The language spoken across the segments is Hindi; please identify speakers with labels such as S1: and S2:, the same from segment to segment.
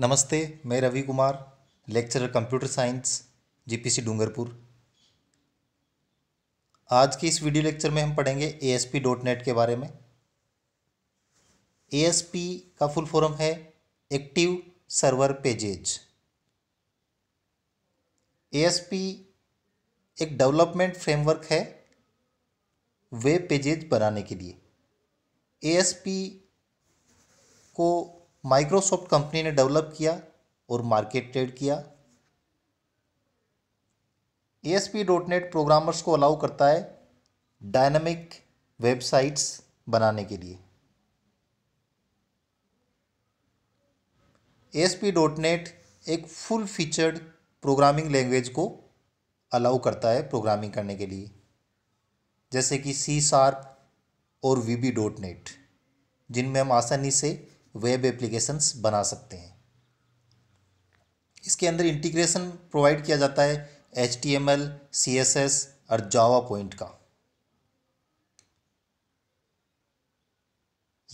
S1: नमस्ते मैं Ravi Kumar lecturer computer science GPC Dungarpur आज के इस वीडियो लेक्चर में हम पढ़ेंगे ASP.NET के बारे में ASP का फुल फॉर्म है एक्टिव सर्वर पेजेज ASP एक डेवलपमेंट फ्रेमवर्क है वेब पेजेज बनाने के लिए ASP को माइक्रोसॉफ्ट कंपनी ने डेवलप किया और मार्केट ट्रेड किया ए डॉट नेट प्रोग्रामर्स को अलाउ करता है डायनामिक वेबसाइट्स बनाने के लिए ए डॉट नेट एक फुल फीचर्ड प्रोग्रामिंग लैंग्वेज को अलाउ करता है प्रोग्रामिंग करने के लिए जैसे कि सी शार्प और वी बी डॉट नेट जिनमें हम आसानी से वेब एप्लीकेशंस बना सकते हैं इसके अंदर इंटीग्रेशन प्रोवाइड किया जाता है H T M L C S S और जावा पॉइंट का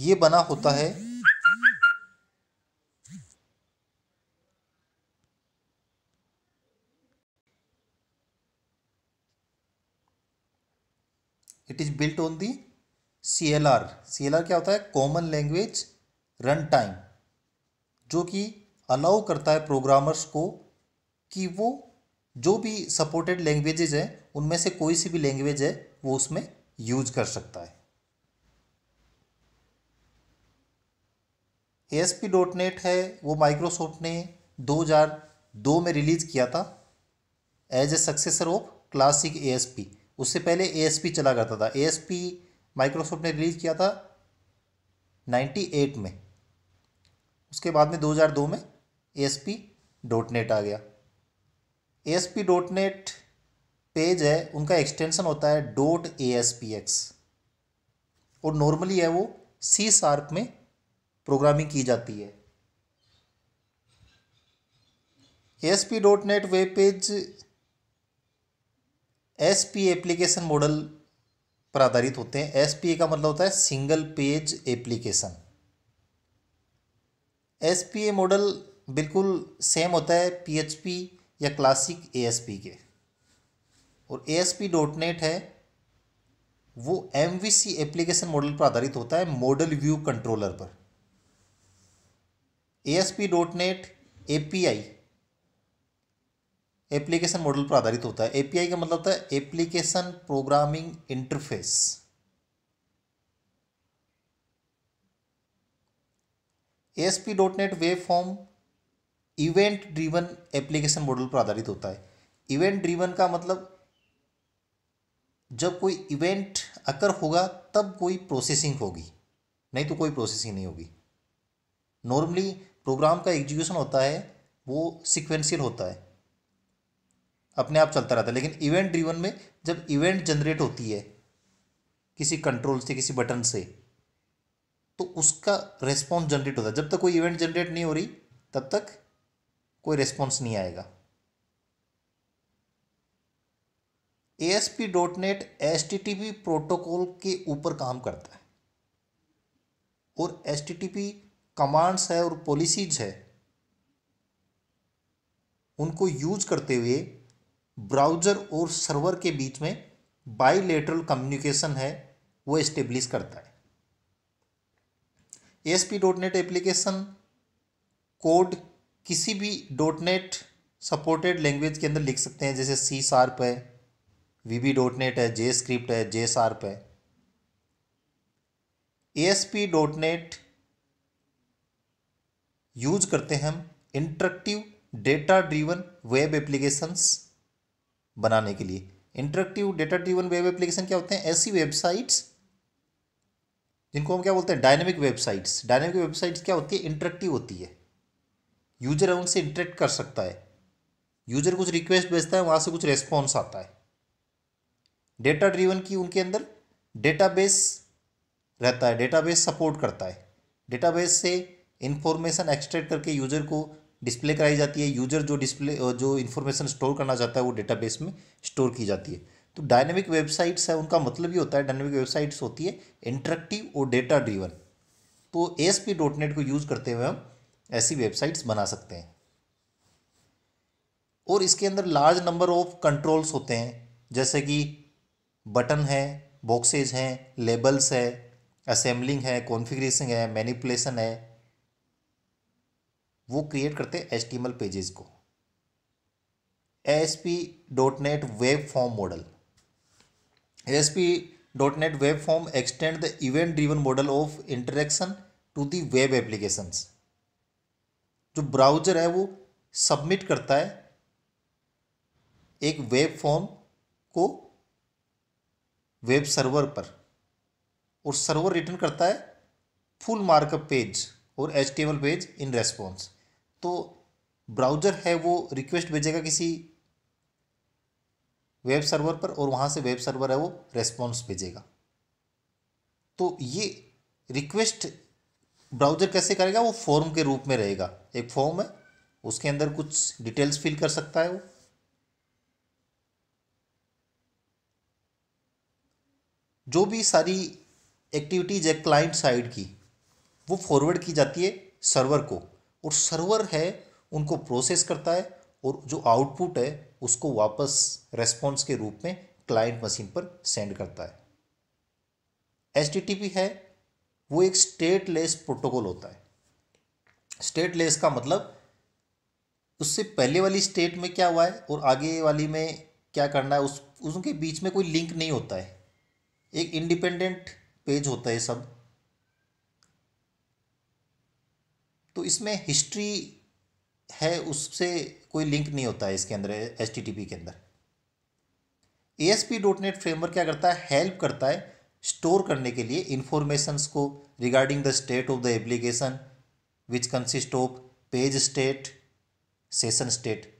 S1: ये बना होता है it is built on the C L R C L R क्या होता है कॉमन लैंग्वेज रन टाइम जो कि अलाउ करता है प्रोग्रामर्स को कि वो जो भी सपोर्टेड लैंग्वेजेज हैं उनमें से कोई सी भी लैंग्वेज है वो उसमें यूज कर सकता है ए डॉट नेट है वो माइक्रोसॉफ्ट ने 2002 में रिलीज़ किया था as a successor of classic A उससे पहले ए चला करता था ए माइक्रोसॉफ्ट ने रिलीज़ किया था 98 में उसके बाद में 2002 में एस पी डॉट नेट आ गया S P dot net page है उनका एक्सटेंशन होता है dot A S P X और नॉर्मली है वो सी शार्प में प्रोग्रामिंग की जाती है S P dot net web page S P application model पर आधारित होते हैं एस पी ए का मतलब होता है single page application S P A model बिल्कुल सेम होता है पी एच पी या क्लासिक ए एस पी के और A S P dot net है वो M V C application model पर आधारित होता है मॉडल व्यू कंट्रोलर पर A S P dot net A P I application model पर आधारित होता है ए पी आई का मतलब होता है application programming interface S P dot net web form event driven application model पर आधारित होता है इवेंट ड्रीवन का मतलब जब कोई इवेंट अकर होगा तब कोई प्रोसेसिंग होगी नहीं तो कोई प्रोसेसिंग नहीं होगी नॉर्मली प्रोग्राम का एग्जीक्यूशन होता है वो सिक्वेंशियल होता है अपने आप चलता रहता है लेकिन इवेंट ड्रीवन में जब इवेंट जनरेट होती है किसी कंट्रोल से किसी बटन से तो उसका रेस्पॉन्स जनरेट होता है जब तक कोई इवेंट जनरेट नहीं हो रही तब तक कोई रेस्पॉन्स नहीं आएगा A S P dot net S T T P protocol के ऊपर काम करता है और S T T P commands है और पॉलिसीज है उनको यूज करते हुए ब्राउज़र और सर्वर के बीच में बाईलेटरल कम्युनिकेशन है वो इस्टेब्लिश करता है S P dot net application code किसी भी डॉट नेट सपोर्टेड लैंग्वेज के अंदर लिख सकते हैं जैसे सी शार्प है वी बी डॉट नेट है जे स्क्रिप्ट है जे शार्प है A S P dot net use करते हैं हम interactive data driven web applications बनाने के लिए interactive data driven web application क्या होते हैं ऐसी वेबसाइट्स जिनको हम क्या बोलते हैं डायनेमिक वेबसाइट्स डायनेमिक वेबसाइट्स क्या होती है इंटरेक्टिव होती है यूजर उनसे इंटरेक्ट कर सकता है यूजर कुछ रिक्वेस्ट भेजता है वहाँ से कुछ रेस्पॉन्स आता है डेटा ड्रीवन की उनके अंदर डेटाबेस रहता है डेटाबेस सपोर्ट करता है डेटाबेस से इन्फॉर्मेशन एक्सट्रैक्ट करके यूजर को डिस्प्ले कराई जाती है यूजर जो डिस्प्ले जो इन्फॉर्मेशन स्टोर करना चाहता है वो डेटाबेस में स्टोर की जाती है तो डायनेमिक वेबसाइट्स है उनका मतलब ये होता है डायनेमिक वेबसाइट्स होती है इंटरेक्टिव और डेटा ड्रीवन तो एस पी डॉट नेट को यूज़ करते हुए हम ऐसी वेबसाइट्स बना सकते हैं और इसके अंदर लार्ज नंबर ऑफ कंट्रोल्स होते हैं जैसे कि बटन है बॉक्सेज हैं लेबल्स है असेंबलिंग है कॉन्फ़िगरेशन है मैनिपुलेशन है वो क्रिएट करते हैं एच पेजेस को S P dot net web form model net web form extend the event driven model of interaction to the web applications जो ब्राउजर है वो सबमिट करता है एक वेब फॉर्म को वेब सर्वर पर और सर्वर रिटर्न करता है फुल मार्कअप पेज और एच पेज इन रेस्पॉन्स तो ब्राउज़र है वो रिक्वेस्ट भेजेगा किसी वेब सर्वर पर और वहाँ से वेब सर्वर है वो रेस्पॉन्स भेजेगा तो ये रिक्वेस्ट ब्राउजर कैसे करेगा वो फॉर्म के रूप में रहेगा एक फॉर्म है उसके अंदर कुछ डिटेल्स फिल कर सकता है वो जो भी सारी एक्टिविटीज है क्लाइंट साइड की वो फॉरवर्ड की जाती है सर्वर को और सर्वर है उनको प्रोसेस करता है और जो आउटपुट है उसको वापस रेस्पॉन्स के रूप में क्लाइंट मशीन पर सेंड करता है एच है वो एक स्टेट लेस प्रोटोकॉल होता है स्टेट लेस का मतलब उससे पहले वाली स्टेट में क्या हुआ है और आगे वाली में क्या करना है उस उनके बीच में कोई लिंक नहीं होता है एक इंडिपेंडेंट पेज होता है सब तो इसमें हिस्ट्री है उससे कोई लिंक नहीं होता है इसके अंदर एच के अंदर A S P dot net framework क्या करता है हेल्प करता है स्टोर करने के लिए इन्फॉर्मेशंस को regarding the state of the application which consist of page state session state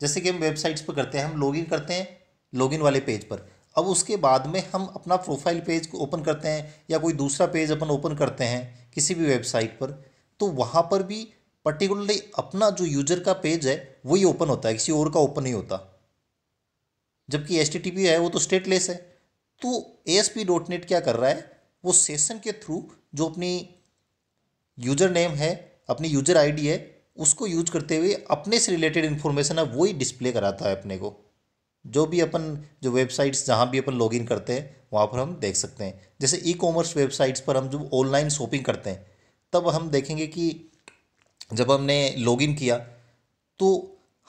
S1: जैसे कि हम वेबसाइट्स पर करते हैं हम लॉगिन करते हैं लॉगिन वाले पेज पर अब उसके बाद में हम अपना प्रोफाइल पेज को ओपन करते हैं या कोई दूसरा पेज अपन ओपन करते हैं किसी भी वेबसाइट पर तो वहाँ पर भी पर्टिकुलरली अपना जो यूजर का पेज है वही ओपन होता है किसी और का ओपन नहीं होता जबकि एस है वो तो स्टेटलेस है तो ए एस पी क्या कर रहा है वो सेशन के थ्रू जो अपनी यूजर नेम है अपनी यूजर आईडी है उसको यूज करते हुए अपने से रिलेटेड इन्फॉर्मेशन है वो ही डिस्प्ले कराता है अपने को जो भी अपन जो वेबसाइट्स जहाँ भी अपन लॉगिन करते हैं वहाँ पर हम देख सकते हैं जैसे ई कॉमर्स वेबसाइट्स पर हम जो ऑनलाइन शॉपिंग करते हैं तब हम देखेंगे कि जब हमने लॉगिन किया तो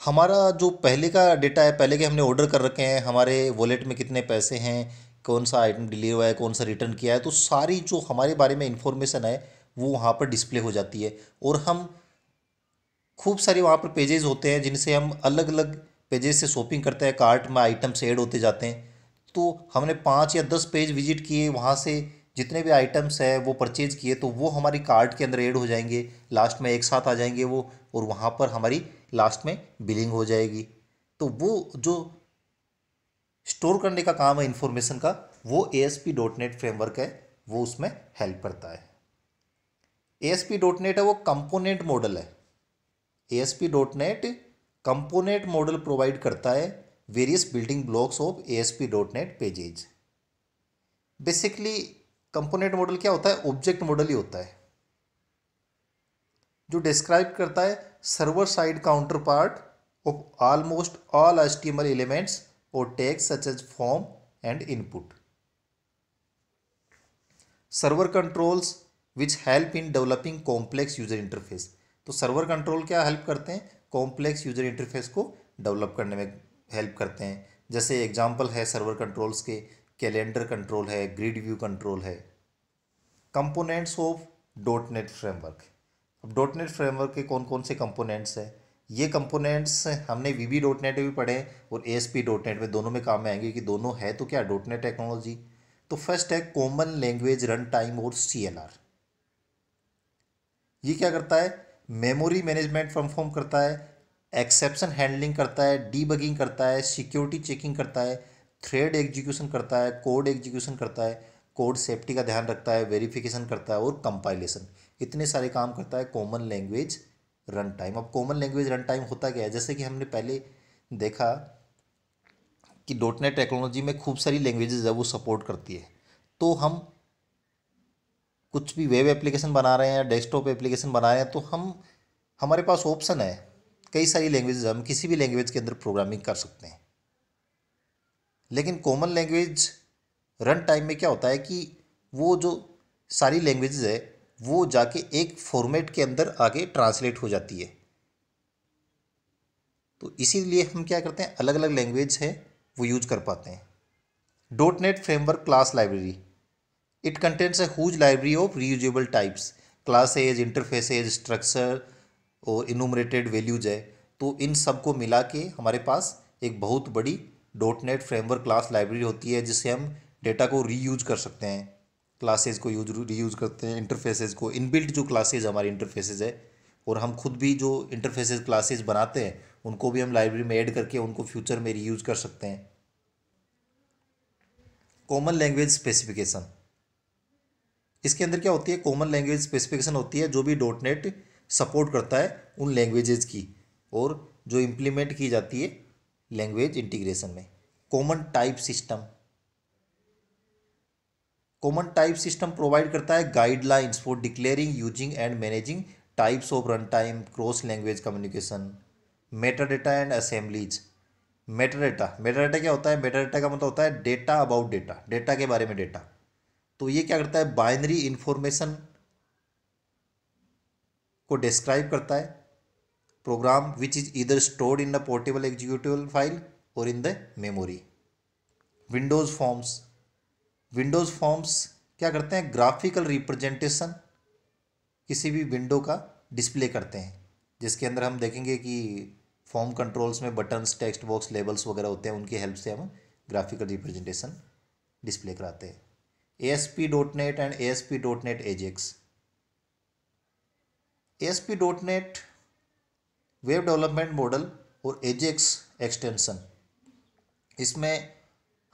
S1: हमारा जो पहले का डेटा है पहले के हमने ऑर्डर कर रखे हैं हमारे वॉलेट में कितने पैसे हैं कौन सा आइटम डिलीवर हुआ है कौन सा रिटर्न किया है तो सारी जो हमारे बारे में इन्फॉर्मेशन है वो वहाँ पर डिस्प्ले हो जाती है और हम खूब सारे वहाँ पर पेजेस होते हैं जिनसे हम अलग अलग पेजेस से शॉपिंग करते हैं कार्ट में आइटम्स एड होते जाते हैं तो हमने पाँच या दस पेज विजिट किए वहाँ से जितने भी आइटम्स हैं वो परचेज़ किए तो वो हमारी कार्ड के अंदर ऐड हो जाएंगे लास्ट में एक साथ आ जाएंगे वो और वहाँ पर हमारी लास्ट में बिलिंग हो जाएगी तो वो जो स्टोर करने का काम है इन्फॉर्मेशन का वो A S P dot net framework है वो उसमें हेल्प करता है A S P dot net है वो कंपोनेंट मॉडल है A S P dot net component model provide करता है various building blocks of A S P dot net pages basically component model क्या होता है ऑब्जेक्ट मॉडल ही होता है जो डिस्क्राइब करता है server side counterpart of almost all S T M L elements और tags such as form and input server controls which help in developing complex user interface तो सर्वर कंट्रोल क्या हेल्प करते हैं कॉम्प्लेक्स यूजर इंटरफेस को डेवलप करने में हेल्प करते हैं जैसे एग्जाम्पल है सर्वर कंट्रोल्स के कैलेंडर कंट्रोल है ग्रिड व्यू कंट्रोल है components of dot net framework अब डॉट नेट फ्रेमवर्क के कौन कौन से कंपोनेंट्स हैं ये कंपोनेंट्स हमने वी बी डॉट नेट भी पढ़े और A S P dot net में दोनों में काम में आएंगे कि दोनों है तो क्या डॉट नेट टेक्नोलॉजी तो फर्स्ट है कॉमन लैंग्वेज रन टाइम और सी एन आर ये क्या करता है मेमोरी मैनेजमेंट परफॉर्म करता है एक्सेप्शन हैंडलिंग करता है डीबगिंग करता है सिक्योरिटी चेकिंग करता है थ्रेड एग्जीक्यूशन करता है कोड एग्जीक्यूशन करता है कोड सेफ्टी का ध्यान रखता है वेरिफिकेशन करता है और कंपाइलेशन इतने सारे काम करता है कॉमन लैंग्वेज रन टाइम अब कॉमन लैंग्वेज रन टाइम होता क्या है जैसे कि हमने पहले देखा कि डोटनेट टेक्नोलॉजी में खूब सारी लैंग्वेजेज है वो सपोर्ट करती है तो हम कुछ भी वेब एप्लीकेशन बना रहे हैं डेस्कटॉप एप्लीकेशन बना रहे हैं तो हम हमारे पास ऑप्शन है कई सारी लैंग्वेजेज हम किसी भी लैंग्वेज के अंदर प्रोग्रामिंग कर सकते हैं लेकिन कॉमन लैंग्वेज रन टाइम में क्या होता है कि वो जो सारी लैंग्वेज है वो जाके एक फॉर्मेट के अंदर आगे ट्रांसलेट हो जाती है तो इसीलिए हम क्या करते हैं अलग अलग लैंग्वेज है वो यूज कर पाते हैं dot net framework class library it contents a huge library of reusable types classes interfaces structure और इनोमरेटेड वैल्यूज है तो इन सब को मिला के हमारे पास एक बहुत बड़ी dot net framework class library होती है जिससे हम डेटा को रीयूज कर सकते हैं क्लासेज को यूज रीयूज करते हैं इंटरफेसेज को इनबिल्ट जो क्लासेज हमारी इंटरफेसेज है और हम खुद भी जो इंटरफेसेज क्लासेज बनाते हैं उनको भी हम लाइब्रेरी में ऐड करके उनको फ्यूचर में रीयूज कर सकते हैं कॉमन लैंग्वेज स्पेसिफिकेशन इसके अंदर क्या होती है कॉमन लैंग्वेज स्पेसिफिकेशन होती है जो भी डॉट नेट सपोर्ट करता है उन लैंग्वेजेज की और जो इम्प्लीमेंट की जाती है लैंग्वेज इंटीग्रेशन में common type system common type system provide करता है guidelines for declaring using and managing types of runtime cross language communication metadata and assemblies metadata metadata क्या होता है मेटा डेटा का मतलब होता है डेटा अबाउट डेटा डेटा के बारे में डेटा तो ये क्या करता है बाइनरी इन्फॉर्मेशन को डिस्क्राइब करता है program which is either stored in a portable executable file or in the memory. Windows forms Windows forms क्या करते हैं ग्राफिकल रिप्रेजेंटेशन किसी भी विंडो का डिस्प्ले करते हैं जिसके अंदर हम देखेंगे कि फॉर्म कंट्रोल्स में बटन्स टेक्स्ट बॉक्स लेबल्स वगैरह होते हैं उनकी हेल्प से हम ग्राफिकल रिप्रेजेंटेशन डिस्प्ले कराते हैं A S P dot net and A S P dot net AJAX A S P dot net web development model और एजेक्स एक्सटेंशन इसमें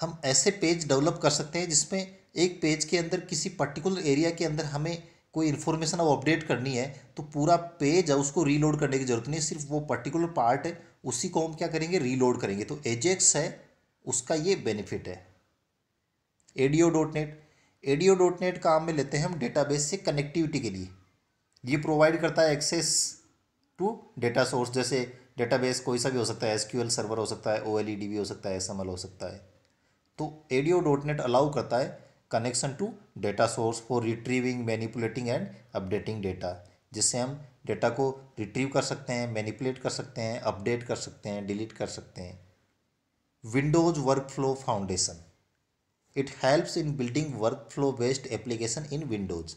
S1: हम ऐसे पेज डेवलप कर सकते हैं जिसमें एक पेज के अंदर किसी पर्टिकुलर एरिया के अंदर हमें कोई इन्फॉर्मेशन अब अपडेट करनी है तो पूरा पेज है उसको रीलोड करने की जरूरत नहीं सिर्फ वो पर्टिकुलर पार्ट है उसी को हम क्या करेंगे रीलोड करेंगे तो एजेक्स है उसका ये बेनिफिट है ADO dot net ADO dot net काम में लेते हैं हम डेटाबेस से कनेक्टिविटी के लिए ये प्रोवाइड करता है एक्सेस टू डेटा सोर्स जैसे डेटाबेस कोई सा भी हो सकता है एसक्यूएल सर्वर हो सकता है ओ e भी हो सकता है एस हो सकता है तो एडियो डॉट नेट अलाउ करता है connection to data source for retrieving manipulating and updating data जिससे हम डेटा को रिट्रीव कर सकते हैं मैनिपुलेट कर सकते हैं अपडेट कर सकते हैं डिलीट कर सकते हैं Windows workflow foundation it helps in building workflow based application in Windows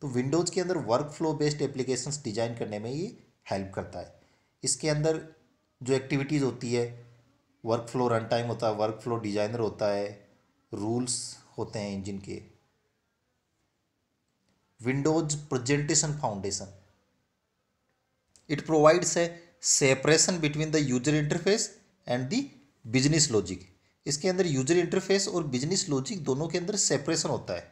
S1: तो विंडोज़ के अंदर workflow based applications design करने में ये हेल्प करता है इसके अंदर जो एक्टिविटीज़ होती है वर्क फ्लो रन टाइम होता है वर्क फ्लो डिजाइनर होता है रूल्स होते हैं इंजन के Windows presentation foundation it provides a separation between the user interface and the business logic इसके अंदर यूजर इंटरफेस और बिजनेस लॉजिक दोनों के अंदर सेपरेशन होता है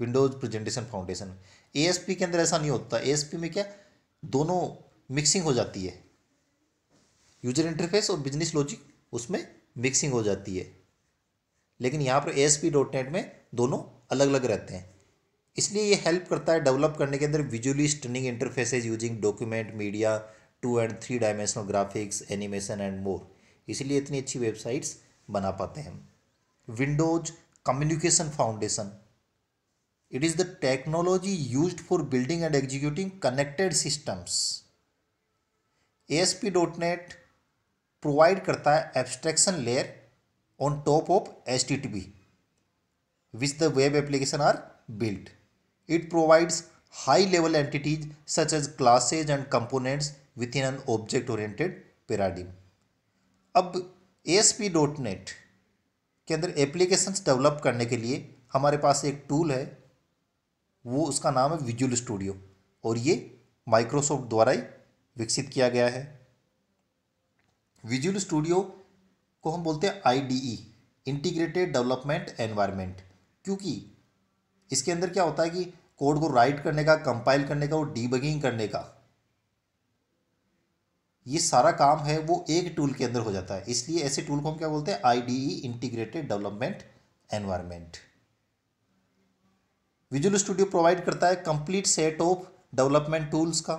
S1: विंडोज प्रेजेंटेशन फाउंडेशन ए के अंदर ऐसा नहीं होता ए में क्या दोनों मिक्सिंग हो जाती है यूजर इंटरफेस और बिजनेस लॉजिक उसमें मिक्सिंग हो जाती है लेकिन यहाँ पर एस पी डॉट नेट में दोनों अलग अलग रहते हैं इसलिए ये हेल्प करता है डेवलप करने के अंदर visually stunning interfaces using document media two and three dimensional graphics animation and more इसलिए इतनी अच्छी वेबसाइट्स बना पाते हैं Windows communication foundation it is the technology used for building and executing connected systems ASP.NET provide करता है abstraction layer on top of H T T B which the web application are built it provides high level entities such as classes and components within an object oriented paradigm अब ASP.NET के अंदर एप्लीकेशंस डेवलप करने के लिए हमारे पास एक टूल है वो उसका नाम है विजुअल स्टूडियो और ये माइक्रोसॉफ्ट द्वारा ही विकसित किया गया है विजुअल स्टूडियो को हम बोलते हैं आईडीई इंटीग्रेटेड डेवलपमेंट एनवायरनमेंट क्योंकि इसके अंदर क्या होता है कि कोड को राइट करने का कंपाइल करने का और डीबगिंग करने का ये सारा काम है वो एक टूल के अंदर हो जाता है इसलिए ऐसे टूल को हम क्या बोलते हैं IDE integrated development environment visual studio provide करता है complete set of development tools का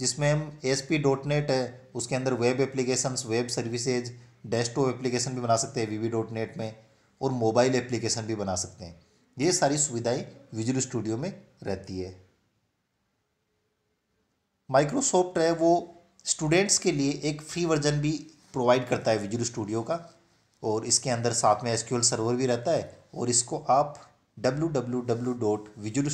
S1: जिसमें हम एस पी डॉट नेट है उसके अंदर web applications web services desktop application भी बना सकते हैं वी डॉट नेट में और मोबाइल एप्लीकेशन भी बना सकते हैं ये सारी सुविधाएं विजुअल स्टूडियो में रहती है माइक्रोसॉफ्ट है वो स्टूडेंट्स के लिए एक फ्री वर्जन भी प्रोवाइड करता है विजुअल स्टूडियो का और इसके अंदर साथ में एस सर्वर भी रहता है और इसको आप डब्ल्यू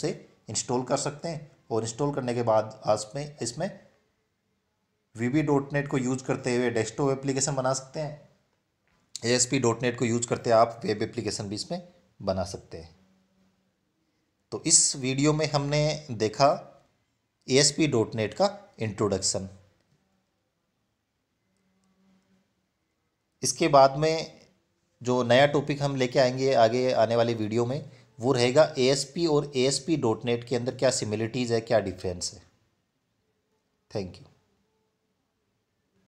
S1: से इंस्टॉल कर सकते हैं और इंस्टॉल करने के बाद आज में इसमें वी बी डॉट नेट को यूज़ करते हुए डेस्कटॉप एप्लीकेशन बना सकते हैं A S P dot net को यूज़ करते आप वेब एप्लीकेशन भी इसमें बना सकते हैं तो इस वीडियो में हमने देखा A S P dot net का इंट्रोडक्शन इसके बाद में जो नया टॉपिक हम लेके आएंगे आगे आने वाले वीडियो में वो रहेगा ए और ए के अंदर क्या सिमिलिटीज़ है क्या डिफरेंस है थैंक यू